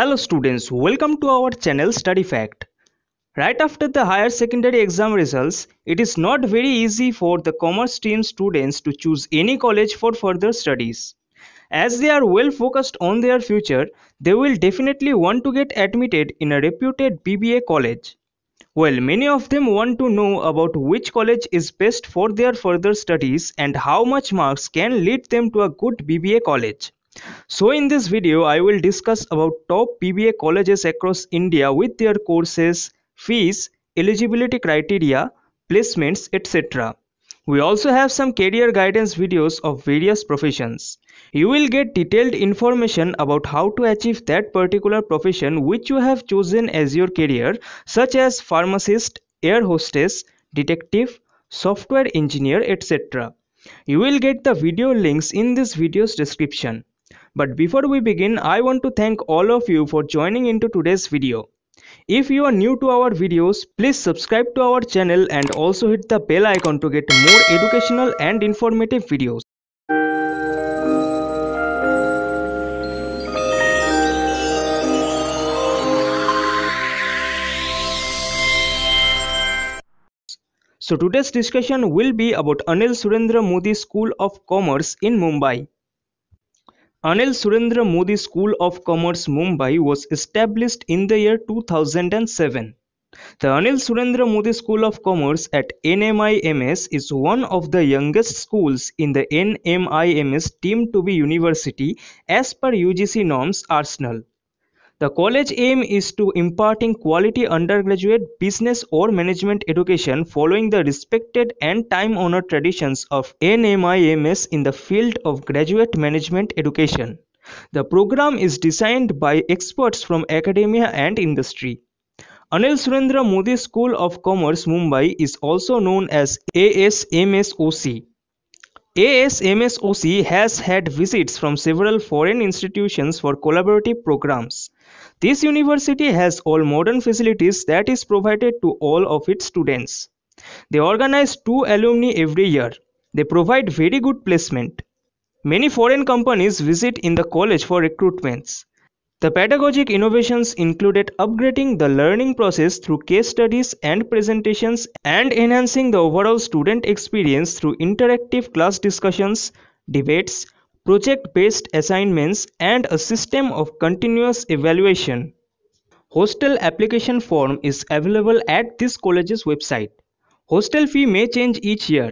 Hello students, welcome to our channel Study Fact. Right after the higher secondary exam results, it is not very easy for the commerce stream students to choose any college for further studies. As they are well focused on their future, they will definitely want to get admitted in a reputed BBA college. Well, many of them want to know about which college is best for their further studies and how much marks can lead them to a good BBA college. So in this video, I will discuss about top PBA colleges across India with their courses, fees, eligibility criteria, placements, etc. We also have some career guidance videos of various professions. You will get detailed information about how to achieve that particular profession which you have chosen as your career such as pharmacist, air hostess, detective, software engineer etc. You will get the video links in this video's description. But before we begin, I want to thank all of you for joining into today's video. If you are new to our videos, please subscribe to our channel and also hit the bell icon to get more educational and informative videos. So today's discussion will be about Anil Surendra Modi School of Commerce in Mumbai. Anil Surendra Modi School of Commerce Mumbai was established in the year 2007. The Anil Surendra Modi School of Commerce at NMIMS is one of the youngest schools in the NMIMS team to be university as per UGC norms arsenal. The college aim is to imparting quality undergraduate business or management education following the respected and time-honored traditions of NMIMS in the field of graduate management education. The program is designed by experts from academia and industry. Anil Surendra Modi School of Commerce Mumbai is also known as ASMSOC. ASMSOC has had visits from several foreign institutions for collaborative programs. This university has all modern facilities that is provided to all of its students. They organize two alumni every year. They provide very good placement. Many foreign companies visit in the college for recruitments. The pedagogic innovations included upgrading the learning process through case studies and presentations and enhancing the overall student experience through interactive class discussions, debates, project-based assignments and a system of continuous evaluation. Hostel application form is available at this college's website. Hostel fee may change each year.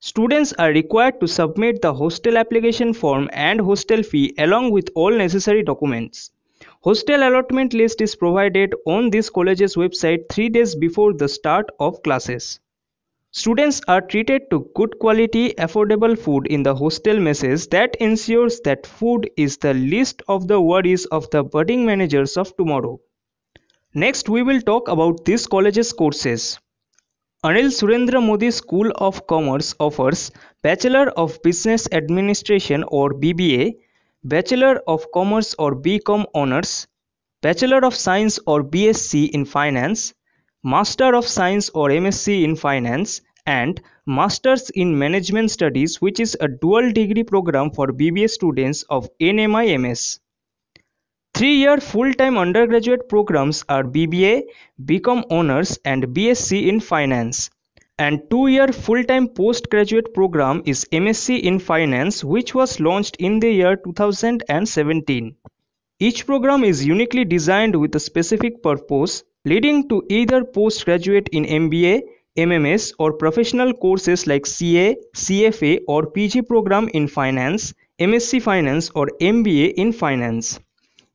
Students are required to submit the hostel application form and hostel fee along with all necessary documents. Hostel allotment list is provided on this college's website 3 days before the start of classes. Students are treated to good quality affordable food in the hostel messes that ensures that food is the least of the worries of the budding managers of tomorrow. Next we will talk about this college's courses. Anil Surendra Modi School of Commerce offers Bachelor of Business Administration or BBA, Bachelor of Commerce or BCom Honours, Bachelor of Science or BSc in Finance, Master of Science or MSc in Finance and Masters in Management Studies which is a dual degree program for BBA students of NMI MS. Three-year full-time undergraduate programs are BBA, BCom Honors and BSc in Finance. And two-year full-time postgraduate program is MSc in Finance which was launched in the year 2017. Each program is uniquely designed with a specific purpose leading to either postgraduate in MBA, MMS or professional courses like CA, CFA or PG program in finance, MSc finance or MBA in finance.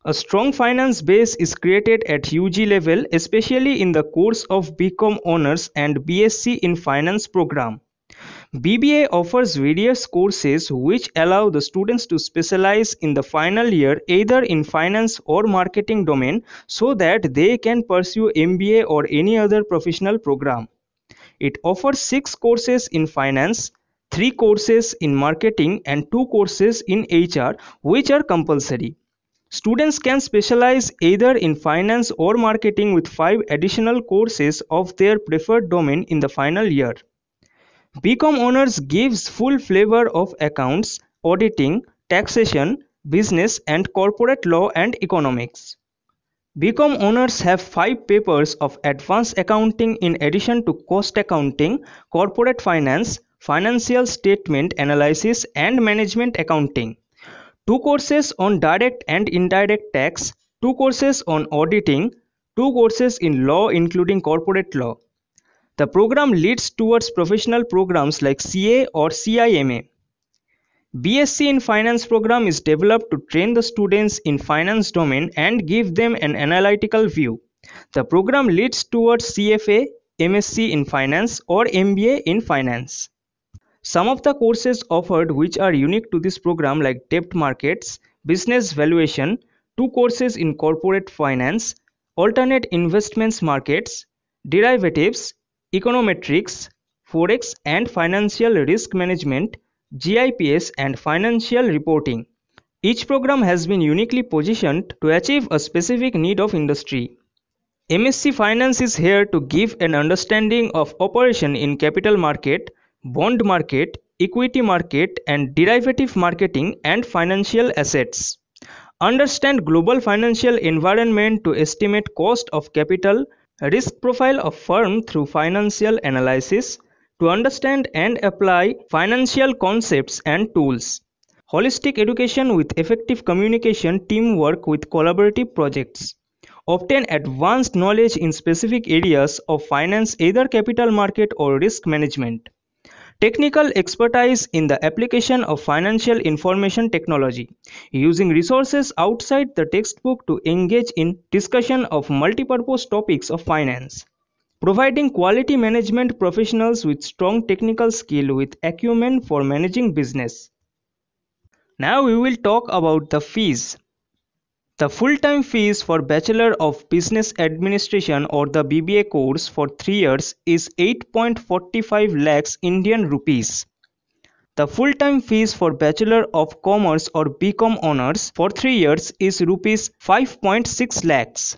A strong finance base is created at UG level especially in the course of BCom honors and BSc in finance program. BBA offers various courses which allow the students to specialize in the final year either in finance or marketing domain so that they can pursue MBA or any other professional program. It offers 6 courses in finance, 3 courses in marketing and 2 courses in HR which are compulsory. Students can specialize either in finance or marketing with 5 additional courses of their preferred domain in the final year. Bcom owners gives full flavor of accounts, auditing, taxation, business and corporate law and economics. Bcom owners have 5 papers of advanced accounting in addition to cost accounting, corporate finance, financial statement analysis and management accounting. 2 courses on direct and indirect tax, 2 courses on auditing, 2 courses in law including corporate law. The program leads towards professional programs like CA or CIMA. BSc in Finance program is developed to train the students in finance domain and give them an analytical view. The program leads towards CFA, MSc in Finance or MBA in Finance. Some of the courses offered which are unique to this program like debt markets, business valuation, two courses in corporate finance, alternate investments markets, derivatives, econometrics, forex and financial risk management, GIPS and financial reporting. Each program has been uniquely positioned to achieve a specific need of industry. MSC Finance is here to give an understanding of operation in capital market, bond market, equity market and derivative marketing and financial assets. Understand global financial environment to estimate cost of capital, risk profile of firm through financial analysis to understand and apply financial concepts and tools. Holistic education with effective communication, teamwork with collaborative projects. Obtain advanced knowledge in specific areas of finance, either capital market or risk management. Technical expertise in the application of financial information technology, using resources outside the textbook to engage in discussion of multipurpose topics of finance. Providing quality management professionals with strong technical skill with acumen for managing business. Now we will talk about the fees. The full-time fees for Bachelor of Business Administration or the BBA course for 3 years is 8.45 lakhs Indian rupees. The full-time fees for Bachelor of Commerce or BCom honors for 3 years is rupees 5.6 lakhs.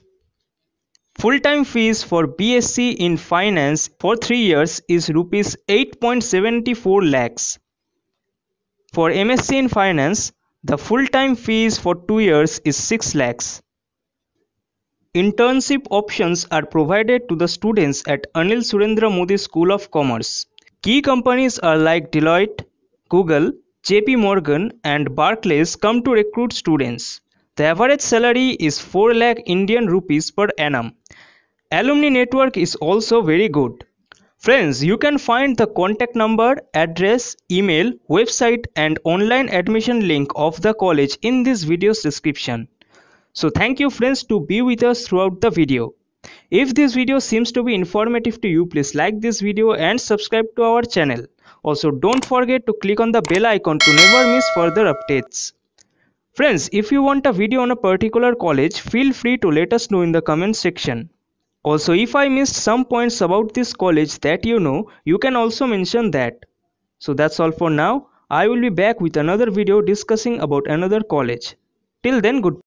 Full-time fees for BSc in Finance for 3 years is rupees 8.74 lakhs. For MSc in Finance, the full-time fees for two years is 6 lakhs. Internship options are provided to the students at Anil Surendra Modi School of Commerce. Key companies are like Deloitte, Google, JP Morgan and Barclays come to recruit students. The average salary is 4 lakh Indian rupees per annum. Alumni network is also very good. Friends, you can find the contact number, address, email, website and online admission link of the college in this video's description. So thank you friends to be with us throughout the video. If this video seems to be informative to you, please like this video and subscribe to our channel. Also, don't forget to click on the bell icon to never miss further updates. Friends, if you want a video on a particular college, feel free to let us know in the comment section. Also, if I missed some points about this college that you know, you can also mention that. So that's all for now. I will be back with another video discussing about another college. Till then, goodbye.